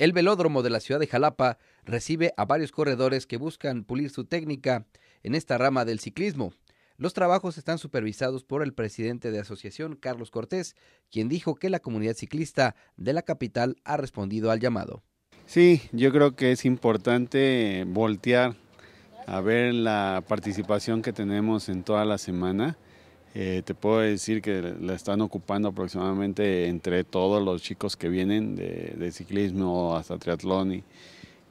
El velódromo de la ciudad de Jalapa recibe a varios corredores que buscan pulir su técnica en esta rama del ciclismo. Los trabajos están supervisados por el presidente de asociación, Carlos Cortés, quien dijo que la comunidad ciclista de la capital ha respondido al llamado. Sí, yo creo que es importante voltear a ver la participación que tenemos en toda la semana. Eh, te puedo decir que la están ocupando aproximadamente entre todos los chicos que vienen de, ciclismo hasta triatlón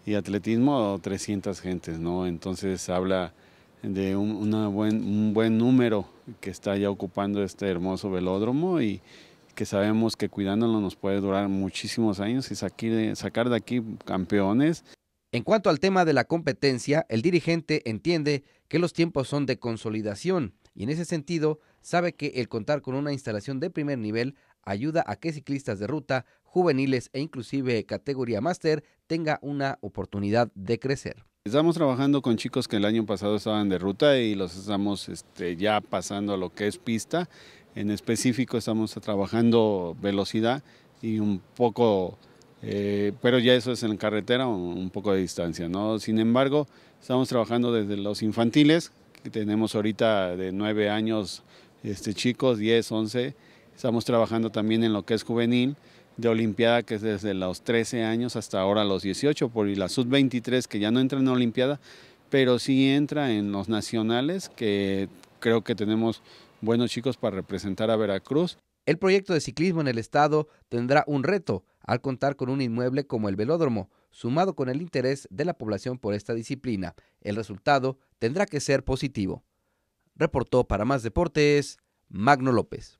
y, atletismo, 300 gentes, ¿no? Entonces habla de un, buen, número que está ya ocupando este hermoso velódromo y que sabemos que cuidándolo nos puede durar muchísimos años y sacar de aquí campeones. En cuanto al tema de la competencia, el dirigente entiende que los tiempos son de consolidación y en ese sentido sabe que el contar con una instalación de primer nivel ayuda a que ciclistas de ruta, juveniles e inclusive categoría máster tenga una oportunidad de crecer. Estamos trabajando con chicos que el año pasado estaban de ruta y los estamos este, ya pasando a lo que es pista. En específico estamos trabajando velocidad y un poco, eh, pero ya eso es en carretera, un poco de distancia. ¿no? Sin embargo, estamos trabajando desde los infantiles, tenemos ahorita de 9 años este, chicos, 10, 11. Estamos trabajando también en lo que es juvenil, de Olimpiada, que es desde los 13 años hasta ahora los 18, por la sub-23 que ya no entra en la Olimpiada, pero sí entra en los nacionales, que creo que tenemos buenos chicos para representar a Veracruz. El proyecto de ciclismo en el estado tendrá un reto al contar con un inmueble como el velódromo, sumado con el interés de la población por esta disciplina, el resultado tendrá que ser positivo. Reportó para más deportes Magno López.